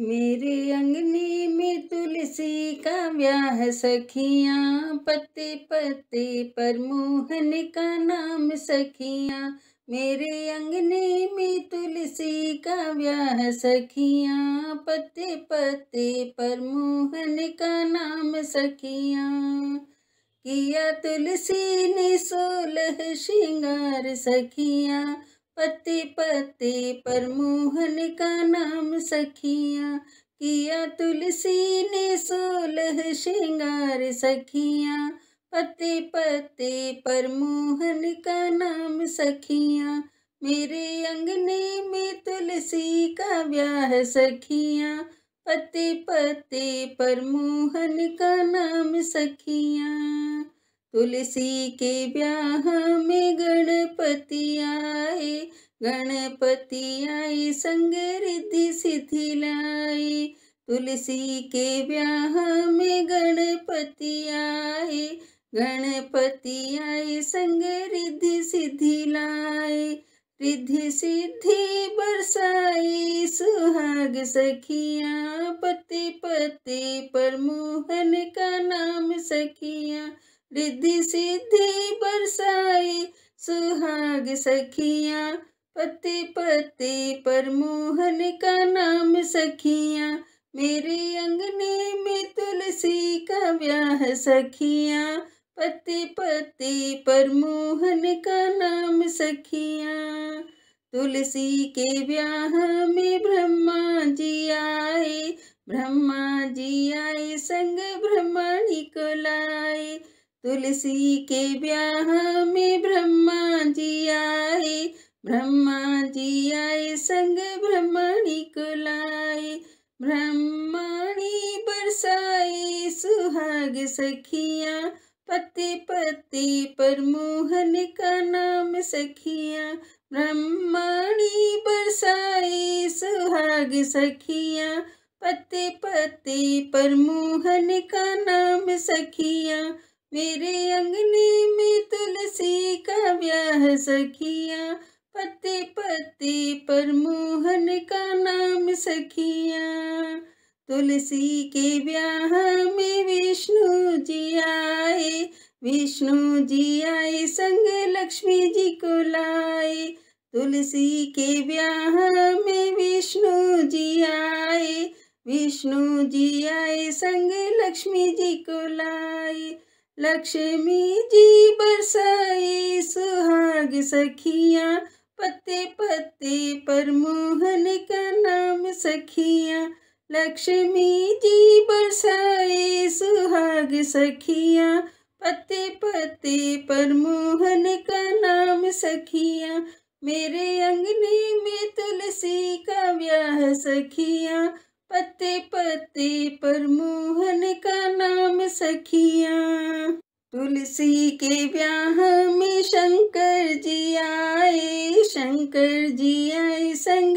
मेरे अंगने में तुलसी का ब्याह सखियाँ पते पते पर मोहन का नाम सखियाँ मेरे अंगने में तुलसी का ब्याह सखियाँ पते पते पर मोहन का नाम सखियाँ किया तुलसी ने सोलह श्रृंगार सखियाँ पति पति पर मोहन का नाम सखिया किया तुलसी ने सोलह श्रृंगार सखिया पति पति पर मोहन का नाम सखिया मेरे अंगने में तुलसी का ब्याह सखिया पति पति पर मोहन का नाम सखिया तुलसी के ब्याह में गणपति आए गणपति आए संग रिद्धि सिद्धि लाए तुलसी के ब्याह में गणपति आए गणपति आए संग रिद्धि सिद्धि लाए रिद्धि सिद्धि बरसाई सुहाग सखिया पति पति पर मोहन का नाम सखिया रिद्धि सिद्धि बरसाई सुहाग सखिया पति पति पर मोहन का नाम सखिया मेरे अंगने में तुलसी का ब्याह सखिया पति पति पर मोहन का नाम सखिया तुलसी के ब्याह में ब्रह्मा जी आए ब्रह्मा जी आए तुलसी के ब्याह में ब्रह्मा जी आए ब्रह्मा जी आए संग ब्रह्मणी को लाए ब्रह्मणी बरसाए सुहाग सखिया पति पति पर मोहन का नाम सखिया ब्रह्मणी बरसाए सुहाग सखिया पति पति पर मोहन का नाम सखिया मेरे अंगने में तुलसी का ब्याह सखिया पति पत्ते पर मोहन का नाम सखिया तुलसी के ब्याह में विष्णु जी आए विष्णु जी आए संग लक्ष्मी जी को लाए तुलसी के ब्याह में विष्णु जी आए विष्णु जी आए संग लक्ष्मी जी को लक्ष्मी जी बरसाई सुहाग सखिया पत्ते पत्ते पर मोहन का नाम सखिया लक्ष्मी जी बरसाए सुहाग सखिया पत्ते पत्ते पर मोहन का नाम सखिया मेरे अंगने में तुलसी का व्याह सखिया पते पते पर मोहन का नाम सखिया तुलसी के ब्याह में शंकर जी आए शंकर जी आए संग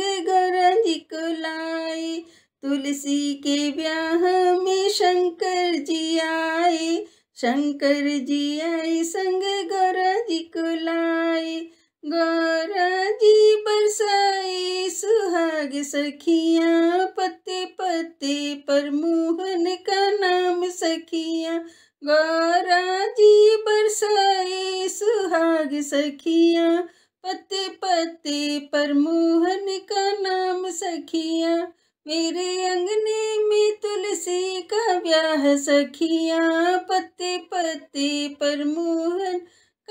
जी को लाए तुलसी के ब्याह में शंकर जी आए शंकर जी आए संग जी को लाए गौरा जी राग सखिया पते पते पर मोहन का नाम सखिया गौरा जी बरसाए सुहाग सखिया पते पते पर मोहन का नाम सखिया मेरे अंगने में तुलसी का ब्याह सखिया पते पते पर मोहन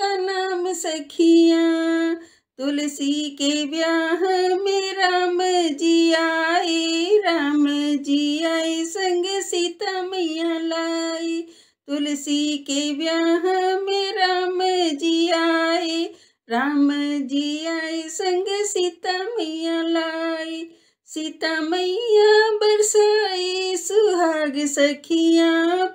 का नाम सखिया तुलसी के ब्याह में राम जी आए राम जी आए संग सीता मैया लाई तुलसी के ब्याह में राम जी आए राम जी आए संग सीता मैया लाए सीता मैया बरसाए सुहाग सखिया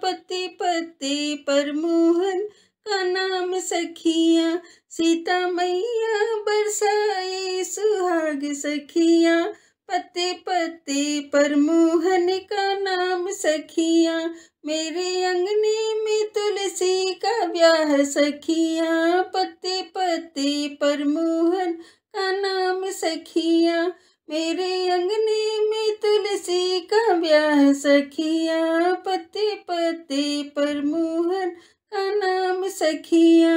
पति पते पर मोहन का नाम सखिया सीता मैया बरसाए सुहाग सखिया पते पते पर मोहन का नाम सखिया मेरे अंगने में तुलसी का ब्याह सखिया पते पते पर मोहन का नाम सखिया मेरे अंगने में तुलसी का ब्याह सखिया पते पते पर मोहन que